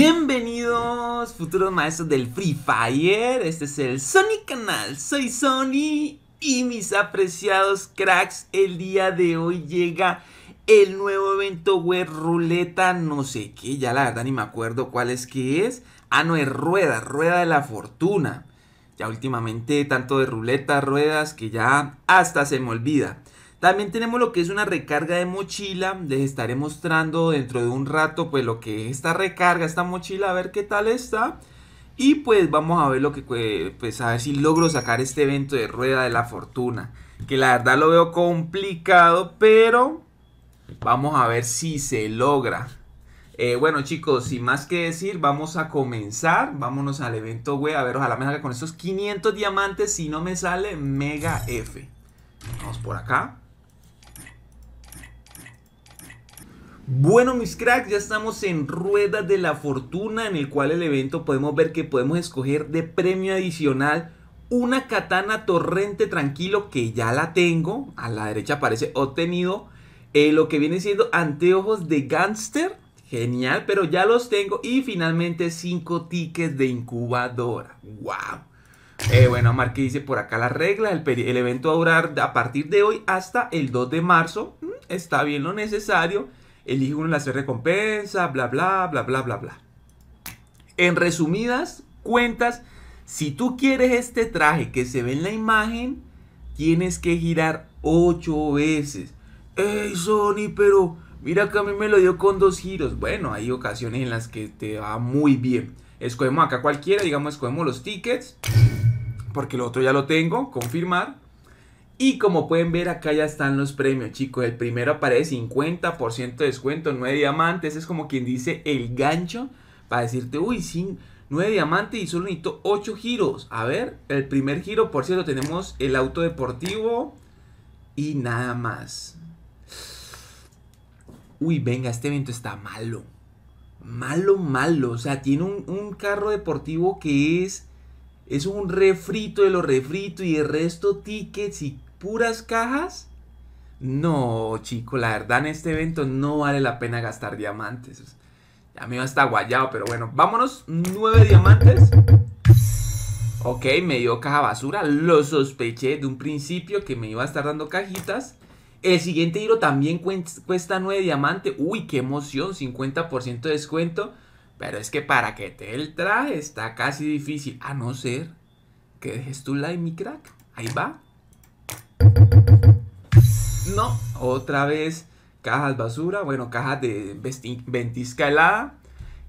Bienvenidos, futuros maestros del Free Fire. Este es el Sony Canal. Soy Sony y mis apreciados cracks. El día de hoy llega el nuevo evento web ruleta, no sé qué. Ya la verdad ni me acuerdo cuál es que es. Ah, no, es rueda, rueda de la fortuna. Ya últimamente tanto de ruleta, ruedas que ya hasta se me olvida. También tenemos lo que es una recarga de mochila. Les estaré mostrando dentro de un rato pues lo que es esta recarga, esta mochila, a ver qué tal está. Y pues vamos a ver lo que pues, pues a ver si logro sacar este evento de rueda de la fortuna, que la verdad lo veo complicado, pero vamos a ver si se logra. Eh, bueno chicos, sin más que decir, vamos a comenzar. Vámonos al evento web. A ver, ojalá me salga con estos 500 diamantes. Si no me sale, mega F. Vamos por acá. Bueno, mis cracks, ya estamos en Rueda de la Fortuna, en el cual el evento podemos ver que podemos escoger de premio adicional una katana torrente tranquilo que ya la tengo. A la derecha aparece obtenido. Eh, lo que viene siendo anteojos de gangster. Genial, pero ya los tengo. Y finalmente cinco tickets de incubadora. ¡Wow! Eh, bueno, Marque dice por acá la regla. El, el evento va a durar a partir de hoy hasta el 2 de marzo. Mm, está bien lo necesario elige uno las recompensas, bla, bla, bla, bla, bla, bla. En resumidas cuentas, si tú quieres este traje que se ve en la imagen, tienes que girar 8 veces. ¡Ey, Sony, pero mira que a mí me lo dio con dos giros! Bueno, hay ocasiones en las que te va muy bien. Escogemos acá cualquiera, digamos, escogemos los tickets, porque el otro ya lo tengo, confirmar. Y como pueden ver acá ya están los premios, chicos. El primero aparece 50% de descuento, 9 diamantes. Es como quien dice el gancho para decirte, uy, sin 9 diamantes y solo necesito 8 giros. A ver, el primer giro, por cierto, tenemos el auto deportivo y nada más. Uy, venga, este evento está malo. Malo, malo. O sea, tiene un, un carro deportivo que es es un refrito de los refritos y el resto tickets y puras cajas, no, chico, la verdad en este evento no vale la pena gastar diamantes. me iba a estar guayado, pero bueno, vámonos, nueve diamantes. Ok, me dio caja basura, lo sospeché de un principio que me iba a estar dando cajitas. El siguiente hilo también cuesta 9 diamantes. Uy, qué emoción, 50% de descuento. Pero es que para que te el traje está casi difícil. A no ser que dejes tu like, mi crack. Ahí va. No, otra vez cajas basura, bueno, cajas de ventisca helada,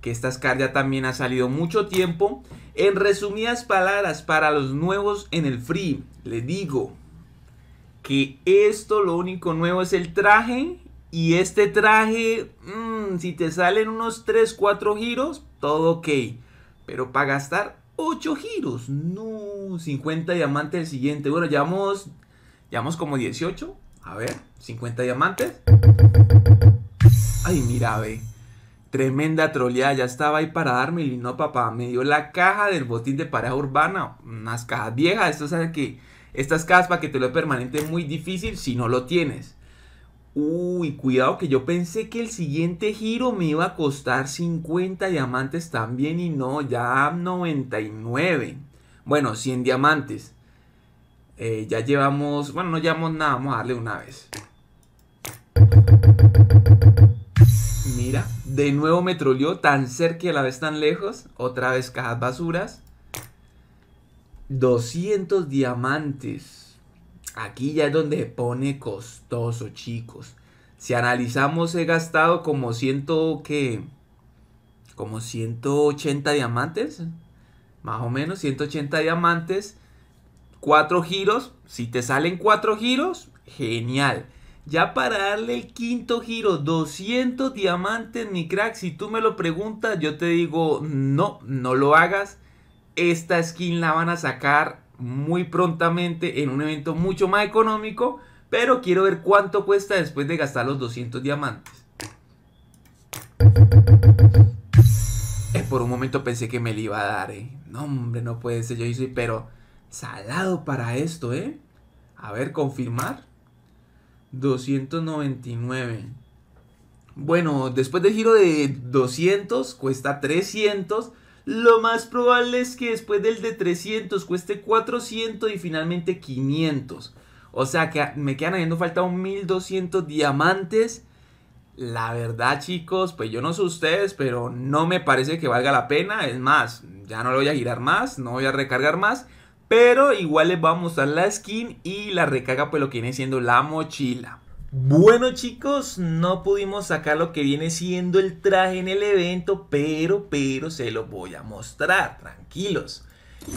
que esta ya también ha salido mucho tiempo. En resumidas palabras, para los nuevos en el free, Le digo que esto lo único nuevo es el traje y este traje, mm, si te salen unos 3, 4 giros, todo ok. Pero para gastar 8 giros, no, 50 diamantes el siguiente. Bueno, llevamos Llevamos como 18. A ver, 50 diamantes. Ay, mira, ve. Tremenda troleada, ya estaba ahí para darme y no, papá, me dio la caja del botín de pareja urbana, unas cajas viejas, esto sabe que estas cajas para que te lo permanente es muy difícil si no lo tienes. Uy, cuidado que yo pensé que el siguiente giro me iba a costar 50 diamantes también y no, ya 99. Bueno, 100 diamantes. Eh, ya llevamos, bueno, no llevamos nada, vamos a darle una vez. Mira, de nuevo me troleó tan cerca y a la vez tan lejos. Otra vez cajas basuras. 200 diamantes. Aquí ya es donde pone costoso, chicos. Si analizamos, he gastado como ciento que... Como 180 diamantes. Más o menos, 180 diamantes cuatro giros. Si te salen cuatro giros, genial. Ya para darle el quinto giro, 200 diamantes, mi crack. Si tú me lo preguntas, yo te digo, no, no lo hagas. Esta skin la van a sacar muy prontamente en un evento mucho más económico. Pero quiero ver cuánto cuesta después de gastar los 200 diamantes. Eh, por un momento pensé que me la iba a dar, eh. No, hombre, no puede ser. Yo hice, pero Salado para esto, ¿eh? A ver, confirmar. 299. Bueno, después del giro de 200 cuesta 300. Lo más probable es que después del de 300 cueste 400 y finalmente 500. O sea que me quedan haciendo falta 1200 diamantes. La verdad, chicos, pues yo no sé ustedes, pero no me parece que valga la pena. Es más, ya no lo voy a girar más, no voy a recargar más. Pero igual les vamos a mostrar la skin y la recarga pues lo que viene siendo la mochila. Bueno chicos, no pudimos sacar lo que viene siendo el traje en el evento, pero, pero se lo voy a mostrar, tranquilos.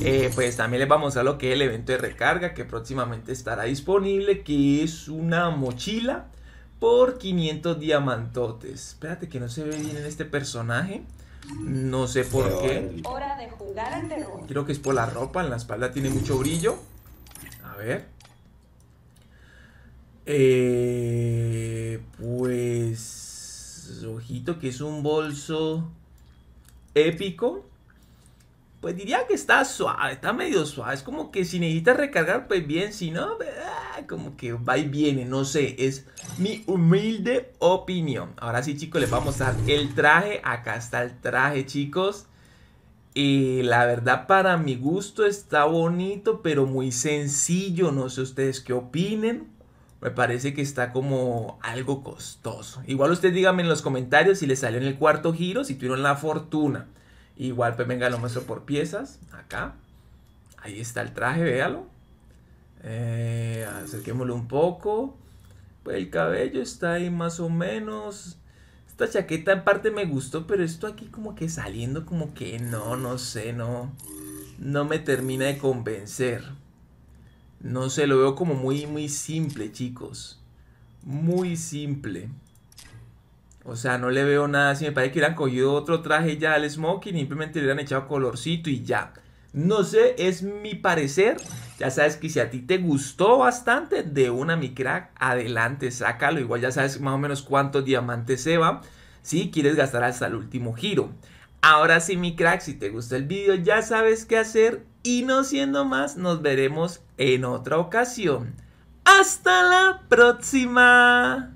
Eh, pues también les vamos a mostrar lo que es el evento de recarga que próximamente estará disponible, que es una mochila por 500 diamantotes. Espérate que no se ve bien en este personaje. No sé por qué. Hora de jugar Creo que es por la ropa, en la espalda tiene mucho brillo. A ver. Eh, pues... Ojito que es un bolso épico. Pues diría que está suave, está medio suave. Es como que si necesitas recargar, pues bien. Si no, ah, como que va y viene. No sé, es mi humilde opinión. Ahora sí, chicos, les voy a mostrar el traje. Acá está el traje, chicos. Y la verdad, para mi gusto está bonito, pero muy sencillo. No sé ustedes qué opinen. Me parece que está como algo costoso. Igual ustedes díganme en los comentarios si les salió en el cuarto giro, si tuvieron la fortuna. Igual, pues venga, lo muestro por piezas. Acá. Ahí está el traje, véalo. Eh, acerquémoslo un poco. Pues el cabello está ahí más o menos. Esta chaqueta en parte me gustó, pero esto aquí como que saliendo como que no, no sé, no. No me termina de convencer. No sé, lo veo como muy, muy simple, chicos. Muy simple. O sea, no le veo nada Si Me parece que hubieran cogido otro traje ya al smoking simplemente le hubieran echado colorcito y ya. No sé, es mi parecer. Ya sabes que si a ti te gustó bastante, de una mi crack, adelante, sácalo. Igual ya sabes más o menos cuántos diamantes se va. Si quieres gastar hasta el último giro. Ahora sí, mi crack, si te gustó el video, ya sabes qué hacer. Y no siendo más, nos veremos en otra ocasión. ¡Hasta la próxima!